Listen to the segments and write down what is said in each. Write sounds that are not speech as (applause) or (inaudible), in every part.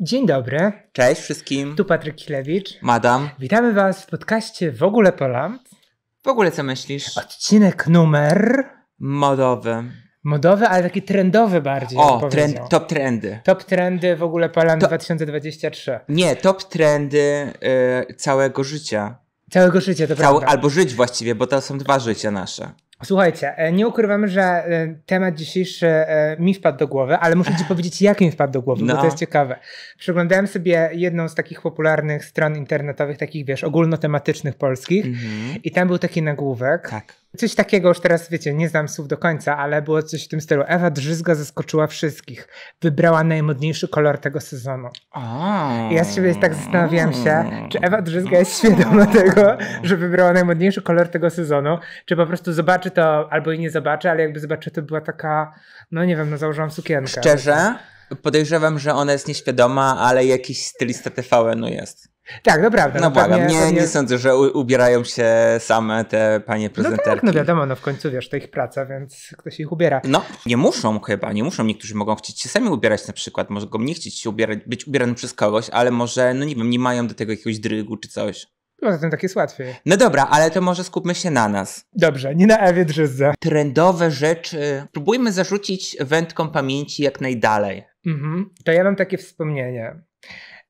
Dzień dobry. Cześć wszystkim. Tu Patryk Kilewicz. Madam. Witamy Was w podcaście W ogóle Poland. W ogóle co myślisz? Odcinek numer... Modowy. Modowy, ale taki trendowy bardziej. O, trend, top trendy. Top trendy w ogóle Poland to... 2023. Nie, top trendy yy, całego życia. Całego życia, to Cał... prawda. Albo żyć właściwie, bo to są dwa życia nasze. Słuchajcie, e, nie ukrywam, że e, temat dzisiejszy e, mi wpadł do głowy, ale muszę ci powiedzieć, jak mi wpadł do głowy, no. bo to no. jest ciekawe. Przeglądałem sobie jedną z takich popularnych stron internetowych, takich wiesz, ogólnotematycznych polskich mm -hmm. i tam był taki nagłówek. Tak Coś takiego już teraz wiecie, nie znam słów do końca, ale było coś w tym stylu. Ewa Drzyzga zaskoczyła wszystkich. Wybrała najmodniejszy kolor tego sezonu. I ja z siebie tak zastanawiałam się, czy Ewa Drzyzga jest świadoma tego, że wybrała najmodniejszy kolor tego sezonu, czy po prostu zobaczy to, albo i nie zobaczy, ale jakby zobaczy, to była taka, no nie wiem, no założyłam sukienkę. Szczerze? Podejrzewam, że ona jest nieświadoma, ale jakiś stylista TVN-u jest. Tak, naprawdę. No, no, no błagam, nie, pewnie... nie sądzę, że u, ubierają się same te panie prezenterki. No tak, no wiadomo, no w końcu wiesz, to ich praca, więc ktoś ich ubiera. No, nie muszą chyba, nie muszą. Niektórzy mogą chcieć się sami ubierać na przykład, mogą nie chcieć się ubierać, być ubieranym przez kogoś, ale może, no nie wiem, nie mają do tego jakiegoś drygu czy coś. Poza tym tak jest łatwiej. No dobra, ale to może skupmy się na nas. Dobrze, nie na Ewie Drzyzdze. Trendowe rzeczy. Próbujmy zarzucić wędką pamięci jak najdalej. Mhm. To ja mam takie wspomnienie,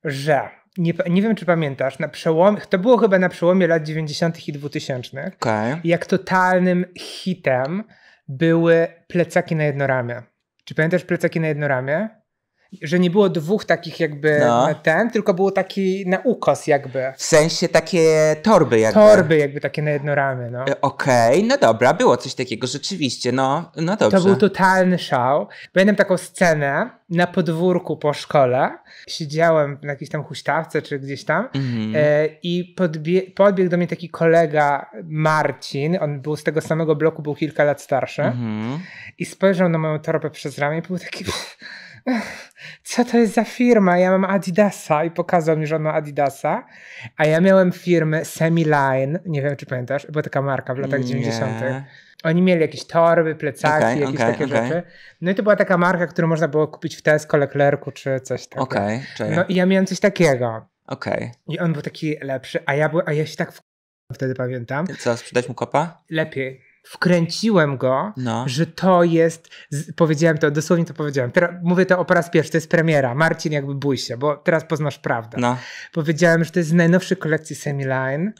że nie, nie wiem, czy pamiętasz, na przełom, to było chyba na przełomie lat 90. i 2000. Okay. Jak totalnym hitem były plecaki na jednoramię. Czy pamiętasz plecaki na jednoramię? że nie było dwóch takich jakby no. ten, tylko było taki na ukos jakby. W sensie takie torby jakby. Torby jakby takie na jednoramy, no. E, okej, okay, no dobra, było coś takiego rzeczywiście, no, no dobrze. To był totalny szał. Pamiętam taką scenę na podwórku po szkole. Siedziałem na jakiejś tam huśtawce czy gdzieś tam mm. i podbie- podbiegł do mnie taki kolega Marcin, on był z tego samego bloku, był kilka lat starszy mm. i spojrzał na moją torbę przez ramię i był taki... (laughs) (laughs) co to jest za firma? Ja mam Adidasa i pokazał mi, że ma Adidasa, a ja miałem firmę Semiline, nie wiem czy pamiętasz, była taka marka w latach 90. Oni mieli jakieś torby, plecaki, okay, jakieś okay, takie okay. rzeczy. No i to była taka marka, którą można było kupić w Tesco, Leclercu czy coś takiego. No i ja miałem coś takiego. Okej. I on był taki lepszy, a ja, był, a ja się tak w... wtedy pamiętam. I co, sprzedać mu kopa? Lepiej wkręciłem go, no. że to jest, powiedziałem to, dosłownie to powiedziałem, teraz mówię to o po raz pierwszy, to jest premiera, Marcin jakby bój się, bo teraz poznasz prawdę. No. Powiedziałem, że to jest z najnowszej kolekcji Semiline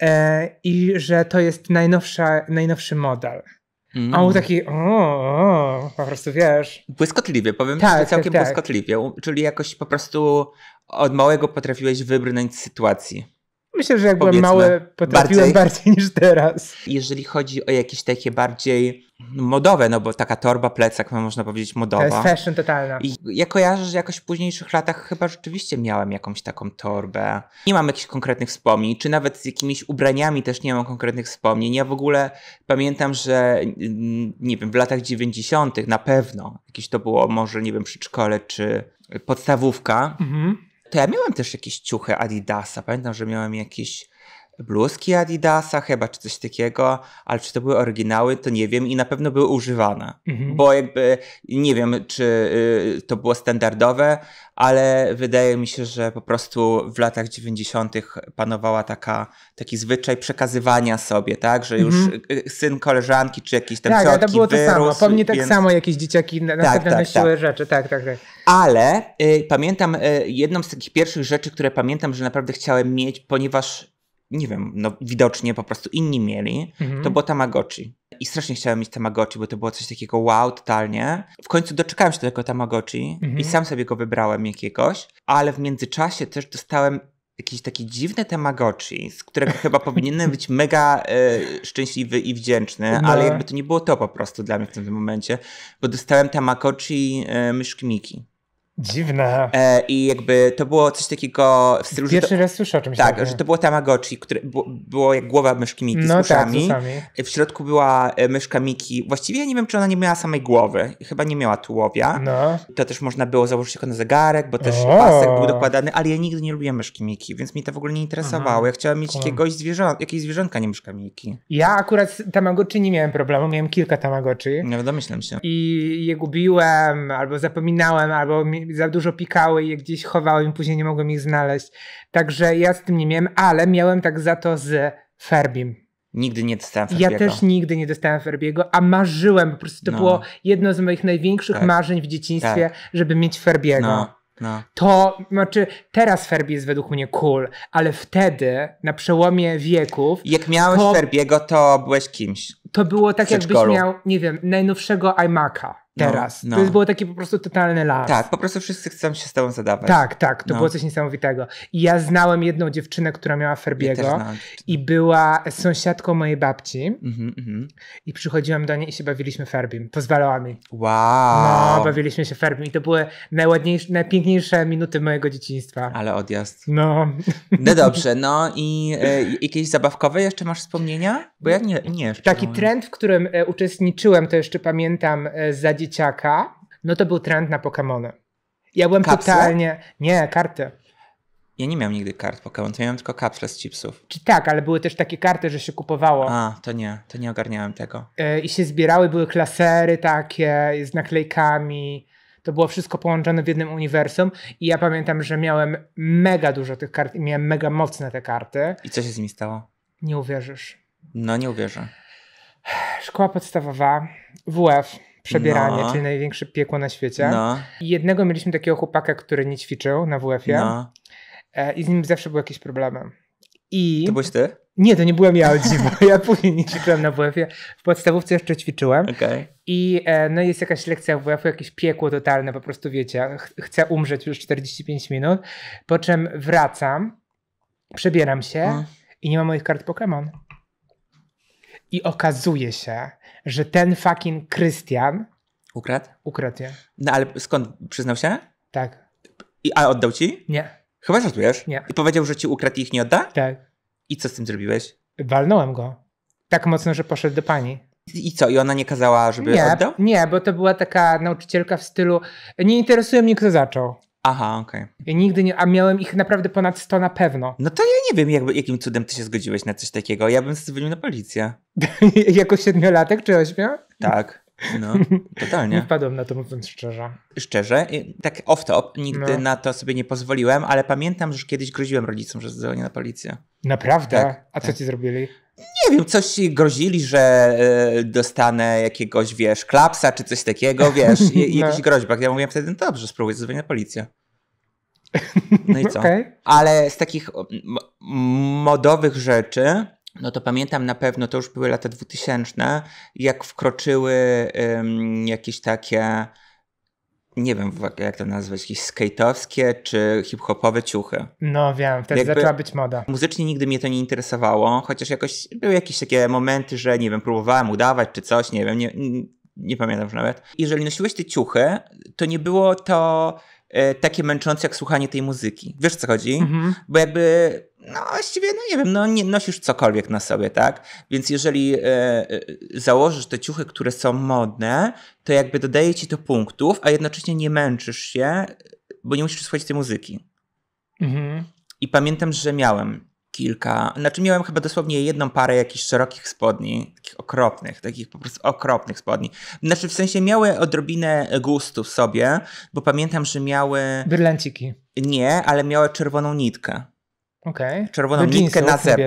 e, i że to jest najnowsza, najnowszy model. Mm. A on taki, o, o, po prostu wiesz. Błyskotliwie, powiem tak, ci, tak, całkiem tak, tak. błyskotliwie, czyli jakoś po prostu od małego potrafiłeś wybrnąć z sytuacji. Myślę, że jak byłem mały, potrafiłem bardziej. bardziej. niż teraz. Jeżeli chodzi o jakieś takie bardziej modowe, no bo taka torba, plecak, no można powiedzieć, modowa. To jest fashion totalna. I ja kojarzę, że jakoś w późniejszych latach chyba rzeczywiście miałem jakąś taką torbę. Nie mam jakichś konkretnych wspomnień, czy nawet z jakimiś ubraniami też nie mam konkretnych wspomnień. Ja w ogóle pamiętam, że mm, nie wiem, w latach 90. na pewno, jakieś to było może, nie wiem, przy szkole czy podstawówka, mhm to ja miałem też jakieś ciuchy Adidasa. Pamiętam, że miałem jakieś bluzki Adidasa chyba, czy coś takiego, ale czy to były oryginały, to nie wiem i na pewno były używane, mhm. bo jakby nie wiem, czy y, to było standardowe, ale wydaje mi się, że po prostu w latach 90. panowała taka, taki zwyczaj przekazywania sobie, tak, że już mhm. Y, y, syn koleżanki, czy jakiś tam tak, ciotki to było to wyrósł, samo, po mnie tak więc... samo jakieś dzieciaki na, tak, tak, tak. rzeczy, tak, tak, tak. Ale y, pamiętam y, jedną z takich pierwszych rzeczy, które pamiętam, że naprawdę chciałem mieć, ponieważ nie wiem, no widocznie po prostu inni mieli, mhm. to było Tamagotchi. I strasznie chciałem mieć Tamagotchi, bo to było coś takiego wow, totalnie. W końcu doczekałem się do tego Tamagotchi mhm. i sam sobie go wybrałem jakiegoś, ale w międzyczasie też dostałem jakieś takie dziwne Tamagotchi, z którego chyba (laughs) powinienem być mega y, szczęśliwy i wdzięczny, no. ale jakby to nie było to po prostu dla mnie w tym momencie, bo dostałem Tamagotchi y, myszki Miki. Dziwne. E, I jakby to było coś takiego w stylu. Pierwszy to, raz słyszę o czymś Tak, takim. że to było Tamagotchi, które było, jak głowa myszki Miki no, tak, z uszami. Tak, w środku była e, myszka Miki. Właściwie ja nie wiem, czy ona nie miała samej głowy. Chyba nie miała tułowia. No. To też można było założyć jako na zegarek, bo też o. pasek był dokładany, ale ja nigdy nie lubię myszki Miki, więc mi to w ogóle nie interesowało. Aha. Ja chciałam mieć jakiegoś zwierzę, jakieś zwierzęka, nie myszka Miki. Ja akurat Tamagotchi nie miałem problemu. Miałem kilka Tamagotchi. No, domyślam się. I je gubiłem, albo zapominałem, albo mi za dużo pikały i je gdzieś chowałem i później nie mogłem ich znaleźć. Także ja z tym nie miałem, ale miałem tak za to z Ferbim. Nigdy nie dostałem Ferbiego. Ja też nigdy nie dostałem Ferbiego, a marzyłem, po prostu to no. było jedno z moich największych tak. marzeń w dzieciństwie, tak. żeby mieć Ferbiego. No. No. To znaczy, teraz Ferbi jest według mnie cool, ale wtedy, na przełomie wieków. Jak miałeś to, Ferbiego, to byłeś kimś. To było tak, jakbyś miał, nie wiem, najnowszego iMac'a teraz. No, no. To było takie po prostu totalne las. Tak, po prostu wszyscy chcą się z tobą zadawać. Tak, tak, to no. było coś niesamowitego. I ja znałem jedną dziewczynę, która miała Ferbiego ja i była sąsiadką mojej babci mm -hmm, mm -hmm. i przychodziłam do niej i się bawiliśmy Ferbim. Pozwalała mi. Wow! No, bawiliśmy się Ferbim i to były najładniejsze, najpiękniejsze minuty mojego dzieciństwa. Ale odjazd. No. No dobrze, no i e, jakieś zabawkowe jeszcze masz wspomnienia? Bo ja nie, nie Taki trend, w którym e, uczestniczyłem, to jeszcze pamiętam e, za dzieci dzieciaka, no to był trend na Pokémony. Ja byłem Kapsle? totalnie. Nie, karty. Ja nie miałem nigdy kart Pokémon, to miałem tylko kapsle z chipsów. Czy tak, ale były też takie karty, że się kupowało. A, to nie, to nie ogarniałem tego. E, I się zbierały, były klasery takie z naklejkami. To było wszystko połączone w jednym uniwersum i ja pamiętam, że miałem mega dużo tych kart i miałem mega mocne te karty. I co się z nimi stało? Nie uwierzysz. No nie uwierzę. Szkoła podstawowa, WF przebieranie, no. czyli największe piekło na świecie. No. I jednego mieliśmy takiego chłopaka, który nie ćwiczył na WF-ie no. E, i z nim zawsze były jakieś problemy. I... To byłeś ty? Nie, to nie byłem ja, o dziwo. Ja później nie ćwiczyłem na WF-ie. W podstawówce jeszcze ćwiczyłem. Okay. I e, no jest jakaś lekcja WF-u, jakieś piekło totalne, po prostu wiecie, ch chcę umrzeć już 45 minut, po czym wracam, przebieram się mm. i nie ma moich kart Pokémon. I okazuje się, że ten fucking Krystian. Ukradł? Ukradł je. No ale skąd przyznał się? Tak. I, a oddał ci? Nie. Chyba żartujesz? Nie. I powiedział, że ci ukradł i ich nie odda? Tak. I co z tym zrobiłeś? Walnąłem go. Tak mocno, że poszedł do pani. I co? I ona nie kazała, żeby nie, oddał? Nie, bo to była taka nauczycielka w stylu nie interesuje mnie, kto zaczął. Aha, okej. Okay. Ja nigdy nie, a miałem ich naprawdę ponad 100 na pewno. No to ja nie wiem, jakby, jakim cudem ty się zgodziłeś na coś takiego. Ja bym zadzwonił na policję. (laughs) jako siedmiolatek czy ośmiu? Tak. No, (laughs) totalnie. nie wpadłem na to, mówiąc szczerze. Szczerze? Tak off top, nigdy no. na to sobie nie pozwoliłem, ale pamiętam, że kiedyś groziłem rodzicom, że zadzwonię na policję. Naprawdę? Tak, a co tak. ci zrobili? nie wiem, coś grozili, że e, dostanę jakiegoś, wiesz, klapsa czy coś takiego, wiesz, i, (laughs) no. jakiś groźbak. Ja mówiłem wtedy, no dobrze, spróbuję zadzwonić na policję. (laughs) No i co? Okay. Ale z takich modowych rzeczy, no to pamiętam na pewno, to już były lata 2000, jak wkroczyły um, jakieś takie nie wiem jak to nazwać, jakieś skate'owskie czy hip-hopowe ciuchy. No wiem, wtedy Jakby zaczęła być moda. Muzycznie nigdy mnie to nie interesowało, chociaż jakoś były jakieś takie momenty, że nie wiem, próbowałem udawać czy coś, nie wiem, nie, nie pamiętam już nawet. Jeżeli nosiłeś te ciuchy, to nie było to e, takie męczące jak słuchanie tej muzyki. Wiesz co chodzi? Mhm. Bo jakby no właściwie, no nie wiem, no nie nosisz cokolwiek na sobie, tak? Więc jeżeli e, e, założysz te ciuchy, które są modne, to jakby dodaje ci to punktów, a jednocześnie nie męczysz się, bo nie musisz słuchać tej muzyki. Mhm. I pamiętam, że miałem kilka, znaczy miałem chyba dosłownie jedną parę jakichś szerokich spodni, takich okropnych, takich po prostu okropnych spodni. Znaczy w sensie miały odrobinę gustu w sobie, bo pamiętam, że miały... Brylanciki. Nie, ale miały czerwoną nitkę. Okay. Czerwoną do nitkę na zeb.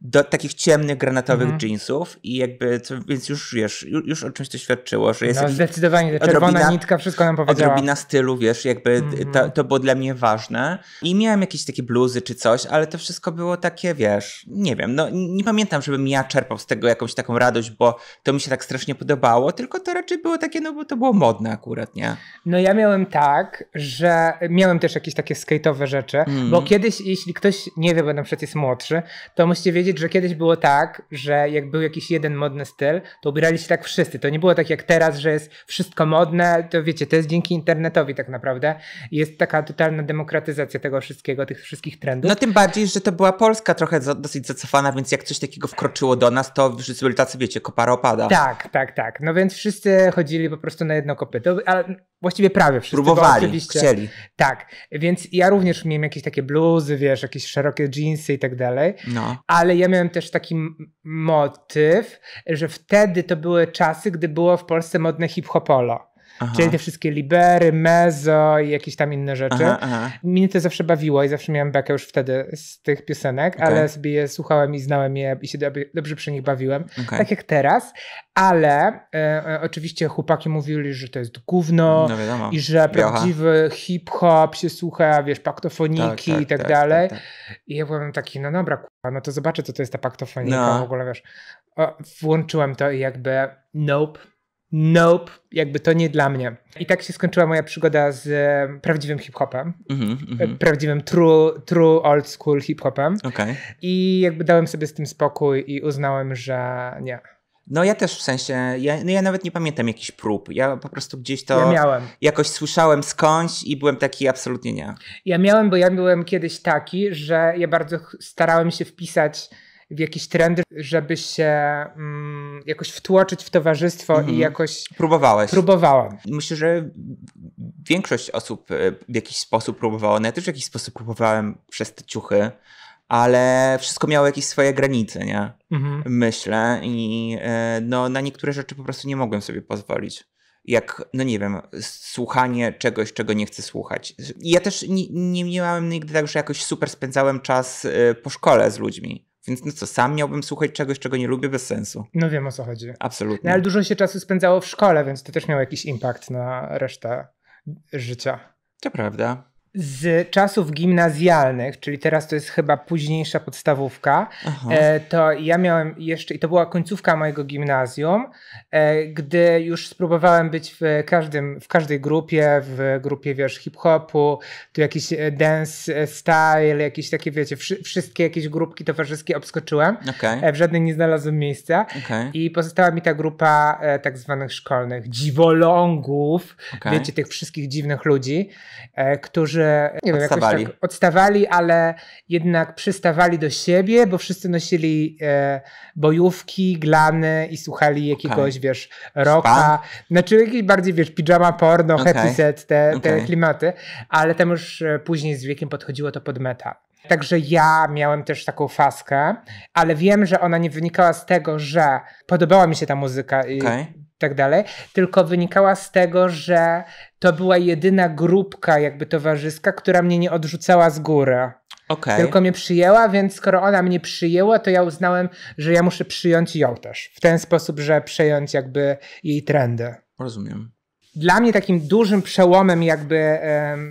Do takich ciemnych, granatowych mhm. jeansów i jakby, więc już wiesz, już, już o czymś to świadczyło, że jest... No zdecydowanie, czerwona odrobina, nitka wszystko nam powiedziała. Odrobina stylu, wiesz, jakby mhm. to, to, było dla mnie ważne i miałem jakieś takie bluzy czy coś, ale to wszystko było takie, wiesz, nie wiem, no nie pamiętam, żebym ja czerpał z tego jakąś taką radość, bo to mi się tak strasznie podobało, tylko to raczej było takie, no bo to było modne akurat, nie? No ja miałem tak, że miałem też jakieś takie skate'owe rzeczy, bo mhm. kiedyś, jeśli ktoś nie wiem, bo na przykład jest młodszy, to musicie wiedzieć, że kiedyś było tak, że jak był jakiś jeden modny styl, to ubierali się tak wszyscy. To nie było tak jak teraz, że jest wszystko modne, to wiecie, to jest dzięki internetowi tak naprawdę. Jest taka totalna demokratyzacja tego wszystkiego, tych wszystkich trendów. No tym bardziej, że to była Polska trochę za, dosyć zacofana, więc jak coś takiego wkroczyło do nas, to wszyscy byli tacy, wiecie, kopara opada. Tak, tak, tak. No więc wszyscy chodzili po prostu na jedno kopyto, ale Właściwie prawie wszyscy. Próbowali, oczywiście, chcieli. Tak, więc ja również miałem jakieś takie bluzy, wiesz, jakieś szerokie jeansy i tak dalej. No. Ale ja miałem też taki motyw, że wtedy to były czasy, gdy było w Polsce modne hip-hopolo. Aha. Czyli te wszystkie libery, mezo i jakieś tam inne rzeczy. Aha, aha. Mnie to zawsze bawiło i zawsze miałem bekę już wtedy z tych piosenek, okay. ale sobie je słuchałem i znałem je i się dobrze, dobrze przy nich bawiłem. Okay. Tak jak teraz, ale e, e, oczywiście chłopaki mówili, że to jest gówno no i że prawdziwy hip-hop się słucha, wiesz, paktofoniki tak, tak, i tak, tak, tak dalej. Tak, tak. I ja byłem taki, no dobra, kurwa, no to zobaczę, co to jest ta paktofonika no. w ogóle, wiesz. O, włączyłem to i jakby nope nope, jakby to nie dla mnie. I tak się skończyła moja przygoda z e, prawdziwym hip-hopem, mm -hmm. prawdziwym true, true old school hip-hopem. Okay. I jakby dałem sobie z tym spokój i uznałem, że nie. No ja też w sensie, ja, no ja nawet nie pamiętam jakichś prób. Ja po prostu gdzieś to ja miałem. jakoś słyszałem skądś i byłem taki absolutnie nie. Ja miałem, bo ja byłem kiedyś taki, że ja bardzo starałem się wpisać w jakiś trendy, żeby się mm, jakoś wtłoczyć w towarzystwo i mhm. jakoś. Próbowałeś. Próbowałam. Myślę, że większość osób e, w jakiś sposób próbowała. No ja też w jakiś sposób próbowałem przez te ciuchy ale wszystko miało jakieś swoje granice, nie? Mhm. Myślę i e, no, na niektóre rzeczy po prostu nie mogłem sobie pozwolić. Jak, no nie wiem, słuchanie czegoś, czego nie chcę słuchać. ja też nie, nie miałem nigdy tak, że jakoś super spędzałem czas e, po szkole z ludźmi. Więc no co, sam miałbym słuchać czegoś, czego nie lubię, bez sensu. No wiem o co chodzi. Absolutnie. No, ale dużo się czasu spędzało w szkole, więc to też miał jakiś impact na resztę życia. To prawda z czasów gimnazjalnych, czyli teraz to jest chyba późniejsza podstawówka, e, to ja miałem jeszcze, i to była końcówka mojego gimnazjum, e, gdy już spróbowałem być w, każdym, w każdej grupie, w grupie, wiesz, hip-hopu, tu jakiś e, dance style, jakieś takie, wiecie, wszy, wszystkie jakieś grupki towarzyskie obskoczyłem. Okay. w żadnej nie znalazłem miejsca. Okay. I pozostała mi ta grupa tak zwanych szkolnych dziwolągów, okay. wiecie, tych wszystkich dziwnych ludzi, którzy nie wiem, tak odstawali. Tak odstawali, ale jednak przystawali do siebie, bo wszyscy nosili e, bojówki, glany i słuchali jakiegoś, okay. wiesz, rocka. Znaczy jakiś bardziej, wiesz, pijama porno, okay. happy set, te, okay. te klimaty. Ale tam już e, później z wiekiem podchodziło to pod metal. Także ja miałem też taką faskę, ale wiem, że ona nie wynikała z tego, że podobała mi się ta muzyka i okay tak dalej, tylko wynikała z tego, że to była jedyna grupka jakby towarzyska, która mnie nie odrzucała z góry. Okay. Tylko mnie przyjęła, więc skoro ona mnie przyjęła, to ja uznałem, że ja muszę przyjąć ją też. W ten sposób, że przejąć jakby jej trendy. Rozumiem dla mnie takim dużym przełomem jakby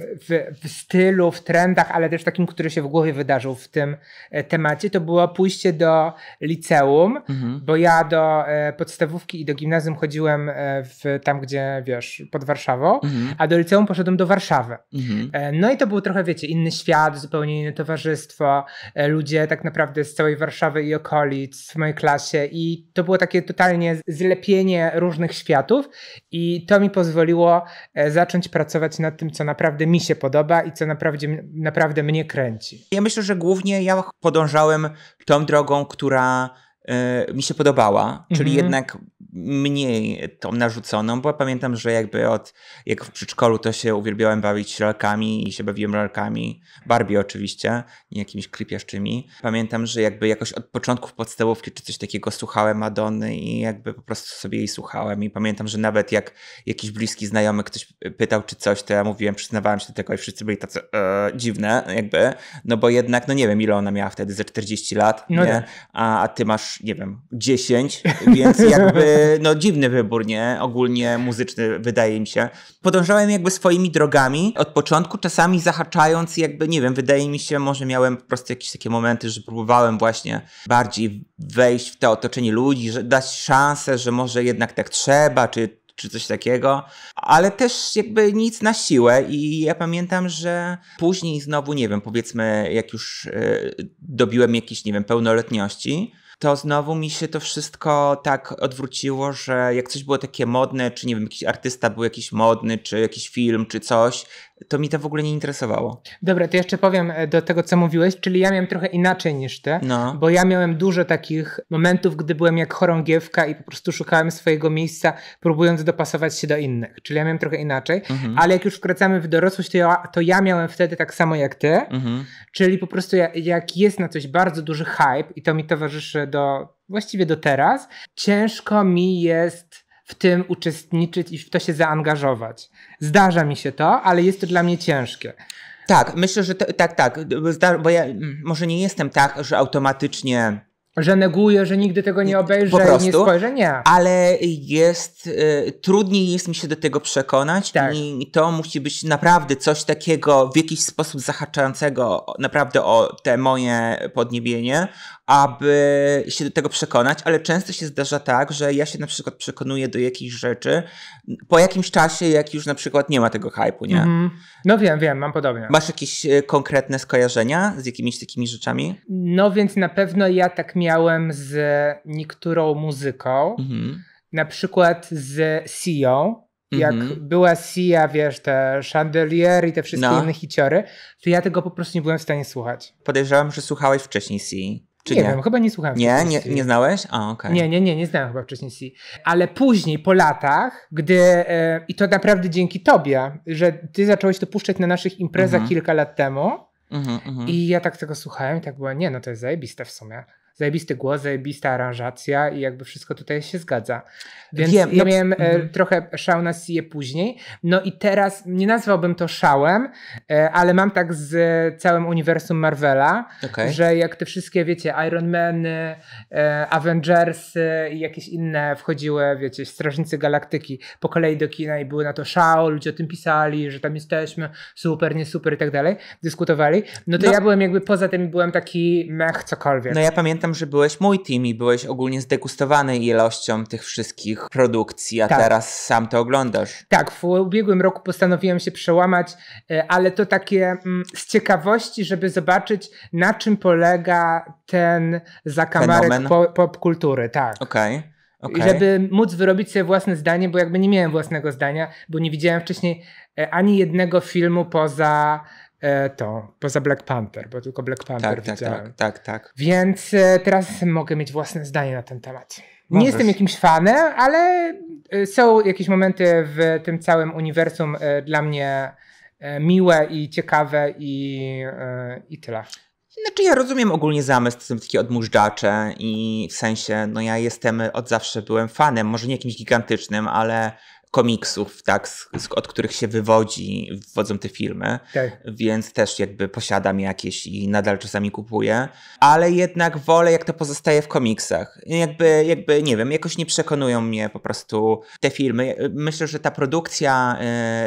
w, w, stylu, w trendach, ale też takim, który się w głowie wydarzył w tym e, temacie, to było pójście do liceum, mhm. bo ja do e, podstawówki i do gimnazjum chodziłem e, w, tam, gdzie wiesz, pod Warszawą, mhm. a do liceum poszedłem do Warszawy. Mhm. No i to było trochę, wiecie, inny świat, zupełnie inne towarzystwo, ludzie tak naprawdę z całej Warszawy i okolic w mojej klasie i to było takie totalnie zlepienie różnych światów i to mi pozwoliło pozwoliło e, zacząć pracować nad tym, co naprawdę mi się podoba i co naprawdę, naprawdę mnie kręci. Ja myślę, że głównie ja podążałem tą drogą, która E, mi się podobała, czyli mhm. jednak mniej tą narzuconą, bo pamiętam, że jakby od, jak w przedszkolu to się uwielbiałem bawić lalkami i się bawiłem lalkami, Barbie oczywiście, nie jakimiś krypiaszczymi. Pamiętam, że jakby jakoś od początków podstawówki czy coś takiego słuchałem Madony i jakby po prostu sobie jej słuchałem i pamiętam, że nawet jak jakiś bliski znajomy ktoś pytał czy coś, to ja mówiłem, przyznawałem się do tego i wszyscy byli tacy e, dziwne jakby, no bo jednak, no nie wiem ile ona miała wtedy, ze 40 lat, no nie? Tak. A, a ty masz nie wiem, 10, (laughs) więc jakby no dziwny wybór, nie? Ogólnie muzyczny wydaje mi się. Podążałem jakby swoimi drogami od początku, czasami zahaczając jakby, nie wiem, wydaje mi się, może miałem po prostu jakieś takie momenty, że próbowałem właśnie bardziej wejść w to otoczenie ludzi, że dać szansę, że może jednak tak trzeba, czy czy coś takiego, ale też jakby nic na siłę i ja pamiętam, że później znowu, nie wiem, powiedzmy jak już e, dobiłem jakiejś, nie wiem, pełnoletności, to znowu mi się to wszystko tak odwróciło, że jak coś było takie modne, czy nie wiem, jakiś artysta był jakiś modny, czy jakiś film, czy coś, to mi to w ogóle nie interesowało. Dobra, to jeszcze powiem e, do tego, co mówiłeś, czyli ja miałem trochę inaczej niż ty, no. bo ja miałem dużo takich momentów, gdy byłem jak chorągiewka i po prostu szukałem swojego miejsca, próbując dopasować się do innych, czyli ja miałem trochę inaczej, mhm. ale jak już wkracamy w dorosłość, to ja, to ja miałem wtedy tak samo jak ty, mhm. czyli po prostu jak jest na coś bardzo duży hype i to mi towarzyszy do, właściwie do teraz, ciężko mi jest w tym uczestniczyć i w to się zaangażować. Zdarza mi się to, ale jest to dla mnie ciężkie. Tak, myślę, że to, tak, tak, bo ja mm, może nie jestem tak, że automatycznie że neguję, że nigdy tego nie obejrzę prostu, nie spojrzę, nie. Ale jest, y, trudniej jest mi się do tego przekonać tak. i to musi być naprawdę coś takiego w jakiś sposób zahaczającego naprawdę o te moje podniebienie, aby się do tego przekonać, ale często się zdarza tak, że ja się na przykład przekonuję do jakichś rzeczy po jakimś czasie, jak już na przykład nie ma tego hypu, nie? Mm -hmm. No wiem, wiem, mam podobnie. Masz jakieś e, konkretne skojarzenia z jakimiś takimi rzeczami? No więc na pewno ja tak miałem z niektórą muzyką, mm -hmm. na przykład z Sion, jak mm -hmm. była Sia, wiesz, te Chandelier i te wszystkie no. inne hiciory, to ja tego po prostu nie byłem w stanie słuchać. Podejrzewam, że słuchałeś wcześniej Sii. Czy nie, nie? wiem, chyba nie słuchałem. Nie, nie, nie znałeś? A, okej. Okay. Nie, nie, nie, nie znałem chyba wcześniej C. Ale później, po latach, gdy, e, i to naprawdę dzięki tobie, że ty zacząłeś to puszczać na naszych imprezach mhm. kilka lat temu, mhm, mhm. i ja tak tego słuchałem i tak było, nie, no to jest zajebiste w sumie zajebisty głos, zajebista aranżacja i jakby wszystko tutaj się zgadza. Więc Wiem, ja no, miałem mm. trochę szał na Sije później. No i teraz nie nazwałbym to szałem, e, ale mam tak z całym uniwersum Marvela, okay. że jak te wszystkie, wiecie, Iron e, Avengersy i jakieś inne wchodziły, wiecie, Strażnicy Galaktyki po kolei do kina i były na to szał, ludzie o tym pisali, że tam jesteśmy, super, nie super i tak dalej, dyskutowali. No to no. ja byłem jakby poza tym, byłem taki mech cokolwiek. No ja pamiętam pamiętam, że byłeś mój team i byłeś ogólnie zdegustowany ilością tych wszystkich produkcji, a tak. teraz sam to oglądasz. Tak, w ubiegłym roku postanowiłem się przełamać, e, ale to takie mm, z ciekawości, żeby zobaczyć, na czym polega ten zakamarek pop, pop kultury. Tak. Okej. Okay. Okay. Żeby móc wyrobić sobie własne zdanie, bo jakby nie miałem własnego zdania, bo nie widziałem wcześniej e, ani jednego filmu poza e, to, poza Black Panther, bo tylko Black Panther tak, widziałem. Tak, tak, tak, tak. Więc e, teraz mogę mieć własne zdanie na ten temat. Nie jestem jakimś fanem, ale e, są jakieś momenty w tym całym uniwersum e, dla mnie e, miłe i ciekawe i, i tyle. Znaczy ja rozumiem ogólnie zamysł, to są takie odmóżdżacze i w sensie, no ja jestem, od zawsze byłem fanem, może nie jakimś gigantycznym, ale komiksów, tak, z, od których się wywodzi, wywodzą te filmy, tak. więc też jakby posiadam jakieś i nadal czasami kupuję, ale jednak wolę jak to pozostaje w komiksach. Jakby, jakby nie wiem, jakoś nie przekonują mnie po prostu te filmy. Myślę, że ta produkcja,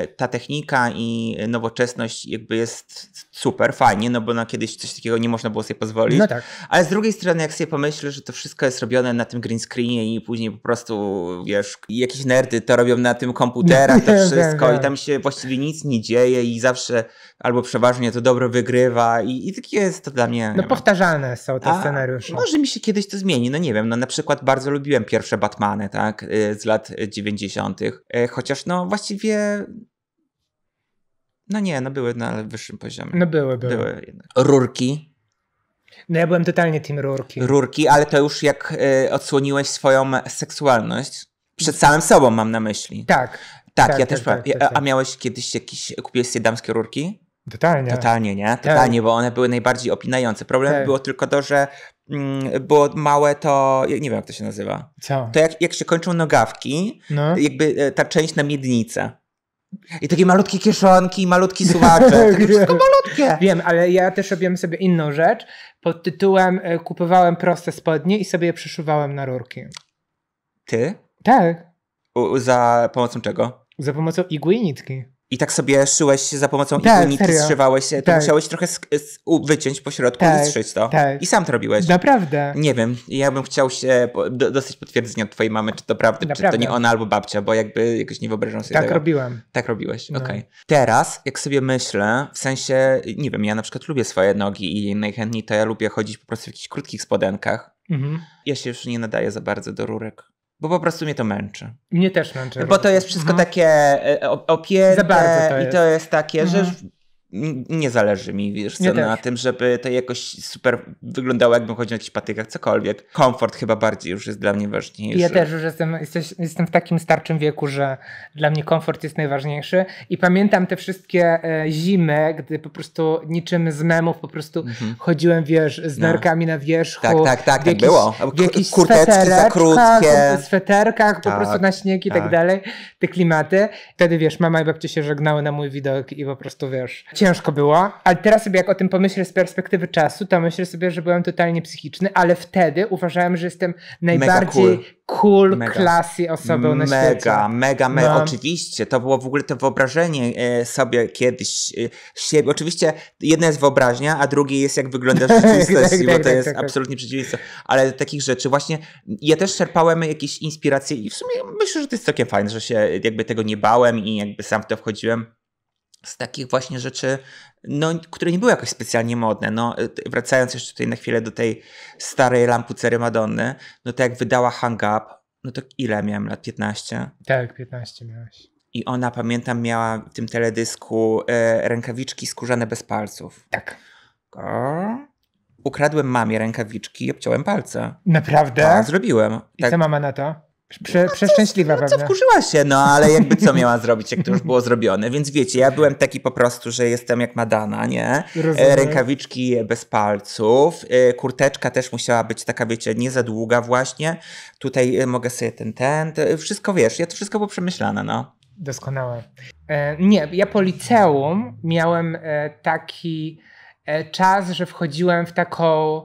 y, ta technika i nowoczesność jakby jest super, fajnie, no bo na no kiedyś coś takiego nie można było sobie pozwolić, no tak. ale z drugiej strony jak sobie pomyślę, że to wszystko jest robione na tym green screenie i później po prostu, wiesz, jakieś nerdy to robią na na tym komputerach, to (laughs) wszystko i tam się właściwie nic nie dzieje i zawsze albo przeważnie to dobro wygrywa i, i takie jest to dla mnie. No powtarzalne są te A scenariusze. Może mi się kiedyś to zmieni, no nie wiem, no na przykład bardzo lubiłem pierwsze Batmany, tak, y, z lat 90., y, chociaż no właściwie no nie, no były na wyższym poziomie. No były, były. były Rurki. No ja byłem totalnie tym rurki. Rurki, ale to już jak y, odsłoniłeś swoją seksualność. Przed samym sobą mam na myśli. Tak. Tak, tak ja tak, też. Tak, tak, a tak. miałeś kiedyś jakieś. Kupiłeś sobie damskie rurki? Totalnie. Totalnie, nie? Tak. Totalnie, tak. bo one były najbardziej opinające. Problem tak. było tylko to, że mm, było małe to, nie wiem jak to się nazywa. Co? To jak, jak się kończą nogawki, no. jakby e, ta część na miednicę. I takie malutkie kieszonki, malutki suwacze, (laughs) takie wszystko malutkie. Wiem, ale ja też robiłem sobie inną rzecz. Pod tytułem e, kupowałem proste spodnie i sobie je przyszywałem na rurki. Ty? Tak. U, za pomocą czego? Za pomocą igły i nitki. I tak sobie szyłeś za pomocą tak, igły, nitki, zszywałeś się, to tak. musiałeś trochę wyciąć po środku tak, i zszyć to. Tak. I sam to robiłeś. Naprawdę. Nie wiem, ja bym chciał się po, do, dostać potwierdzenia od twojej mamy, czy to prawda, Naprawdę. czy to nie ona albo babcia, bo jakby jakoś nie wyobrażam sobie tak tego. Tak Tak robiłeś, no. okej. Okay. Teraz, jak sobie myślę, w sensie, nie wiem, ja na przykład lubię swoje nogi i najchętniej to ja lubię chodzić po prostu w jakichś krótkich spodenkach. Mhm. Ja się już nie nadaję za bardzo do rurek bo po prostu mnie to męczy. Mnie też męczy. Bo to jest wszystko mhm. takie e, e, opięte to i to jest takie, mhm. że nie zależy mi, wiesz co, na tym, żeby to jakoś super wyglądało, jakbym chodził na jakichś patykach, cokolwiek. Komfort chyba bardziej już jest dla mnie ważniejszy. Ja też już jestem, jesteś, jestem w takim starczym wieku, że dla mnie komfort jest najważniejszy i pamiętam te wszystkie e, zimy, gdy po prostu niczym z memów po prostu mhm. chodziłem, wiesz, z narkami no. na wierzchu. Tak, tak, tak, tak jakiś, tak było. W kurteczki za krótkie. Tak, w sweterkach, tak, po prostu tak, na śnieg i tak. tak dalej. Te klimaty. Wtedy, wiesz, mama i babcia się żegnały na mój widok i po prostu, wiesz ciężko było, ale teraz sobie jak o tym pomyślę z perspektywy czasu, to myślę sobie, że byłem totalnie psychiczny, ale wtedy uważałem, że jestem najbardziej cool, mega. klasy osobą na świecie. Mega, mega, mega. No. Oczywiście, to było w ogóle to wyobrażenie e, sobie kiedyś e, siebie. Oczywiście jedna jest wyobraźnia, a drugie jest jak wyglądasz (laughs) w tak, rzeczywistości, tak, bo to tak, jest absolutnie przeciwieństwo. Ale takich rzeczy właśnie, ja też czerpałem jakieś inspiracje i w sumie myślę, że to jest całkiem fajne, że się jakby tego nie bałem i jakby sam w to wchodziłem z takich właśnie rzeczy, no, które nie były jakoś specjalnie modne. No, e, wracając jeszcze tutaj na chwilę do tej starej lampucery Madonny, no to jak wydała Hang Up, no to ile miałem lat? 15? Tak, 15 miałeś. I ona, pamiętam, miała w tym teledysku e, rękawiczki skórzane bez palców. Tak. O? Ukradłem mamie rękawiczki i obciąłem palce. Naprawdę? Tak, zrobiłem. I tak. co mama na to? Prze, no przeszczęśliwa co, no co wkurzyła się, no ale jakby co miała zrobić, jak to już było zrobione. Więc wiecie, ja byłem taki po prostu, że jestem jak Madana, nie? E, Rozumiem. Rękawiczki bez palców, e, kurteczka też musiała być taka, wiecie, nie za długa właśnie. Tutaj e, mogę sobie ten, ten, wszystko wiesz, ja to wszystko było przemyślane, no. Doskonałe. nie, ja po liceum miałem taki czas, że wchodziłem w taką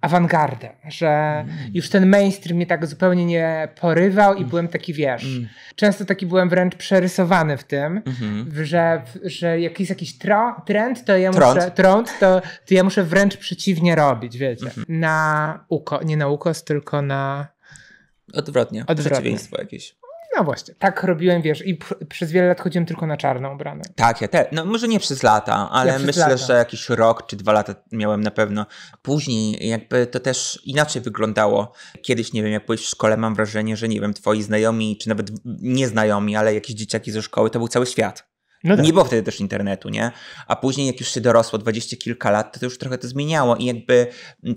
awangardę, że mm. już ten mainstream mnie tak zupełnie nie porywał i mm. byłem taki, wiesz, mm. często taki byłem wręcz przerysowany w tym, mhm. że, że jak jest jakiś tro, trend, to ja trąd. muszę, trend, to, to ja muszę wręcz przeciwnie robić, wiecie, mhm. na uko, nie na ukos, tylko na... Odwrotnie, Odwrotnie. przeciwieństwo jakieś. No właśnie, tak robiłem, wiesz, i przez wiele lat chodziłem tylko na czarną ubranę. Tak, ja też. No może nie przez lata, ale ja myślę, lata. że jakiś rok czy dwa lata miałem na pewno. Później jakby to też inaczej wyglądało. Kiedyś, nie wiem, jak byłeś w szkole, mam wrażenie, że nie wiem, twoi znajomi, czy nawet nieznajomi, ale jakieś dzieciaki ze szkoły, to był cały świat. No tak. Nie było wtedy też internetu, nie? A później, jak już się dorosło, 20 kilka lat, to, to już trochę to zmieniało i jakby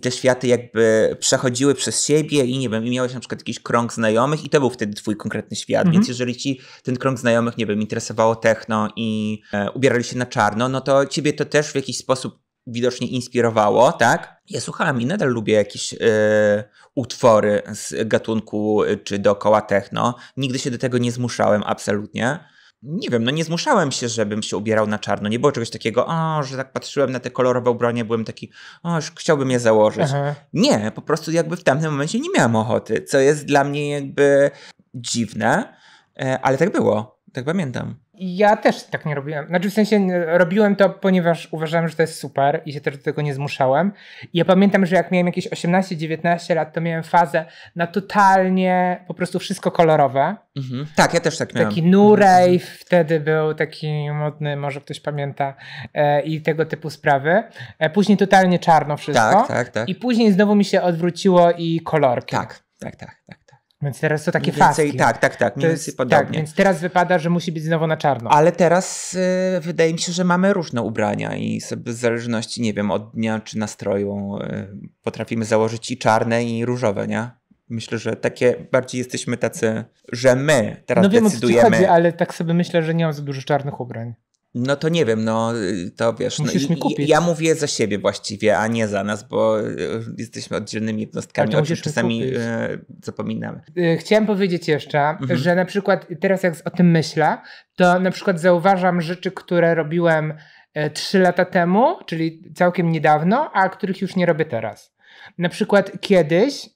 te światy jakby przechodziły przez siebie i nie wiem, i miałeś na przykład jakiś krąg znajomych i to był wtedy twój konkretny świat, więc mhm. jeżeli ci ten krąg znajomych, nie wiem, interesowało techno i e, ubierali się na czarno, no to ciebie to też w jakiś sposób widocznie inspirowało, tak? Ja słuchałem i nadal lubię jakieś e, utwory z gatunku e, czy dookoła techno. Nigdy się do tego nie zmuszałem, absolutnie nie wiem, no nie zmuszałem się, żebym się ubierał na czarno. Nie było czegoś takiego, o, że tak patrzyłem na te kolorowe ubrania, byłem taki, o, już chciałbym je założyć. Aha. Nie, po prostu jakby w tamtym momencie nie miałem ochoty, co jest dla mnie jakby dziwne, e, ale tak było, tak pamiętam ja też tak nie robiłem. Znaczy w sensie robiłem to, ponieważ uważałem, że to jest super i się też do tego nie zmuszałem. I ja pamiętam, że jak miałem jakieś 18-19 lat, to miałem fazę na totalnie po prostu wszystko kolorowe. Mhm. Tak, ja też tak miałem. Taki new rave mhm. wtedy był taki modny, może ktoś pamięta e, i tego typu sprawy. E, później totalnie czarno wszystko. Tak, tak, tak. I później znowu mi się odwróciło i kolorki. Tak, tak, tak. tak. Więc teraz to takie więcej, faski. Tak, tak, tak. Mniej podobnie. Tak, więc teraz wypada, że musi być znowu na czarno. Ale teraz y, wydaje mi się, że mamy różne ubrania i sobie w zależności, nie wiem, od dnia czy nastroju y, potrafimy założyć i czarne, i różowe, nie? Myślę, że takie bardziej jesteśmy tacy, że my teraz decydujemy. no wiem, decydujemy. O co chodzi, ale tak sobie myślę, że nie mam za dużo czarnych ubrań. No to nie wiem, no y, to wiesz. No musisz no, mi kupić. Ja mówię za siebie właściwie, a nie za nas, bo y, jesteśmy oddzielnymi jednostkami, o czym czasami kupić. Y, zapominamy. Chciałem powiedzieć jeszcze, mhm. że na przykład teraz jak o tym myślę, to na przykład zauważam rzeczy, które robiłem e, trzy lata temu, czyli całkiem niedawno, a których już nie robię teraz. Na przykład kiedyś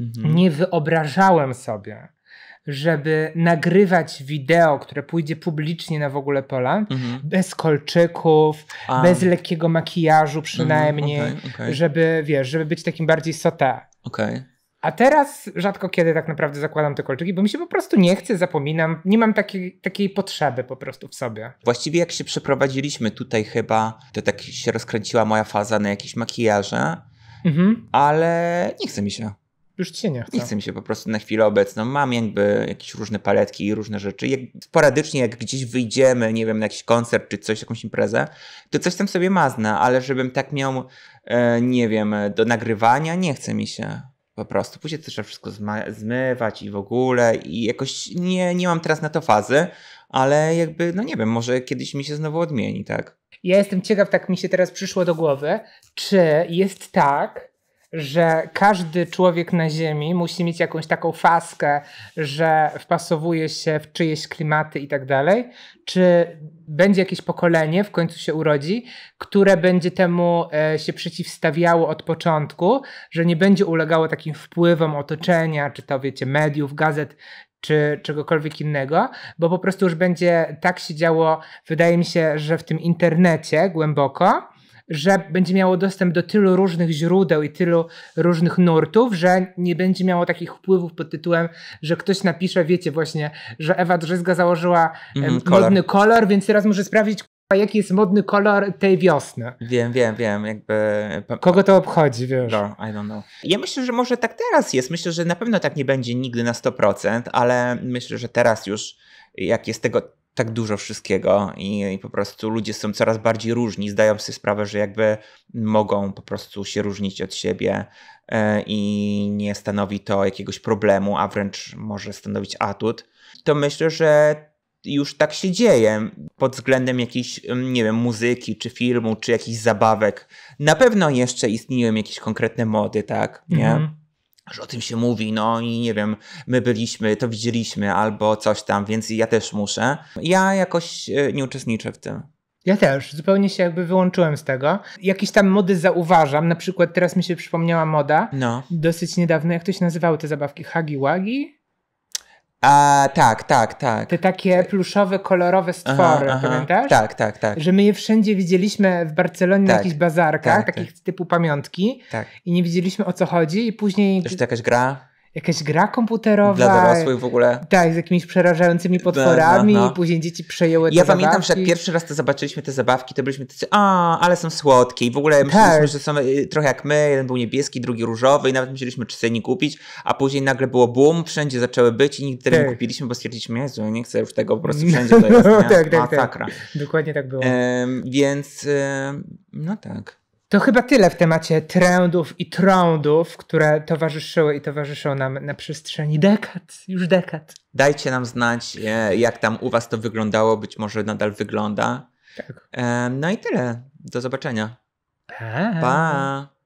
mhm. nie wyobrażałem sobie, żeby nagrywać wideo, które pójdzie publicznie na w ogóle pola, mhm. bez kolczyków, A. bez lekkiego makijażu mhm, przynajmniej, okay, okay. żeby, wiesz, żeby być takim bardziej sota. Okay. A teraz rzadko kiedy tak naprawdę zakładam te kolczyki, bo mi się po prostu nie chce, zapominam, nie mam takiej, takiej potrzeby po prostu w sobie. Właściwie jak się przeprowadziliśmy tutaj chyba, to tak się rozkręciła moja faza na jakieś makijaże, mhm. ale nie chce mi się już ci się nie chce. Nie chce mi się po prostu na chwilę obecną. Mam jakby jakieś różne paletki i różne rzeczy. Jak, sporadycznie jak gdzieś wyjdziemy, nie wiem, na jakiś koncert czy coś, jakąś imprezę, to coś tam sobie mazna, ale żebym tak miał, e, nie wiem, do nagrywania, nie chce mi się po prostu. Później to trzeba wszystko zmywać i w ogóle i jakoś nie, nie mam teraz na to fazy, ale jakby, no nie wiem, może kiedyś mi się znowu odmieni, tak? Ja jestem ciekaw, tak mi się teraz przyszło do głowy, czy jest tak, że każdy człowiek na Ziemi musi mieć jakąś taką faskę, że wpasowuje się w czyjeś klimaty i tak dalej? Czy będzie jakieś pokolenie, w końcu się urodzi, które będzie temu e, się przeciwstawiało od początku, że nie będzie ulegało takim wpływom otoczenia, czy to wiecie, mediów, gazet, czy czegokolwiek innego, bo po prostu już będzie tak się działo, wydaje mi się, że w tym internecie głęboko, że będzie miało dostęp do tylu różnych źródeł i tylu różnych nurtów, że nie będzie miało takich wpływów pod tytułem, że ktoś napisze, wiecie właśnie, że Ewa Drzyzga założyła mm, kolor. modny kolor, więc teraz może sprawdzić, jaki jest modny kolor tej wiosny. Wiem, wiem, wiem. Jakby... E, Kogo to obchodzi, wiesz? No, I don't know. Ja myślę, że może tak teraz jest. Myślę, że na pewno tak nie będzie nigdy na 100%, ale myślę, że teraz już jak jest tego tak dużo wszystkiego i, i, po prostu ludzie są coraz bardziej różni, zdają sobie sprawę, że jakby mogą po prostu się różnić od siebie e, i nie stanowi to jakiegoś problemu, a wręcz może stanowić atut, to myślę, że już tak się dzieje pod względem jakiejś, nie wiem, muzyki, czy filmu, czy jakichś zabawek. Na pewno jeszcze istnieją jakieś konkretne mody, tak? Nie? Mm -hmm że o tym się mówi, no i nie wiem, my byliśmy, to widzieliśmy albo coś tam, więc ja też muszę. Ja jakoś e, nie uczestniczę w tym. Ja też, zupełnie się jakby wyłączyłem z tego. Jakieś tam mody zauważam, na przykład teraz mi się przypomniała moda, no. dosyć niedawno, jak to się nazywały te zabawki? Hagi-wagi? A, tak, tak, tak. Te takie pluszowe, kolorowe stwory, aha, pamiętasz? tak, tak, tak. Że my je wszędzie widzieliśmy w Barcelonie tak, na jakichś bazarkach, tak, takich tak. typu pamiątki. Tak. I nie widzieliśmy o co chodzi i później... To jakaś gra? jakaś gra komputerowa. Dla dorosłych w ogóle. Tak, z jakimiś przerażającymi no, no, potworami. No, no. Później dzieci przejęły te Ja zabawki. pamiętam, że jak pierwszy raz to zobaczyliśmy te zabawki, to byliśmy tacy, a, ale są słodkie. I w ogóle myśleliśmy, tak. że są y, trochę jak my. Jeden był niebieski, drugi różowy i nawet myśleliśmy, czy sobie nie kupić. A później nagle było boom, wszędzie zaczęły być i nigdy tak. nie kupiliśmy, bo stwierdziliśmy, Jezu, nie chcę już tego, po prostu no, wszędzie to jest. (laughs) No, tak, tak, tak. Dokładnie tak było. więc, no tak. To chyba tyle w temacie trendów i trądów, które towarzyszyły i towarzyszą nam na przestrzeni dekad, już dekad. Dajcie nam znać, e, jak tam u Was to wyglądało, być może nadal wygląda. Tak. E, no i tyle. Do zobaczenia. Pa. pa.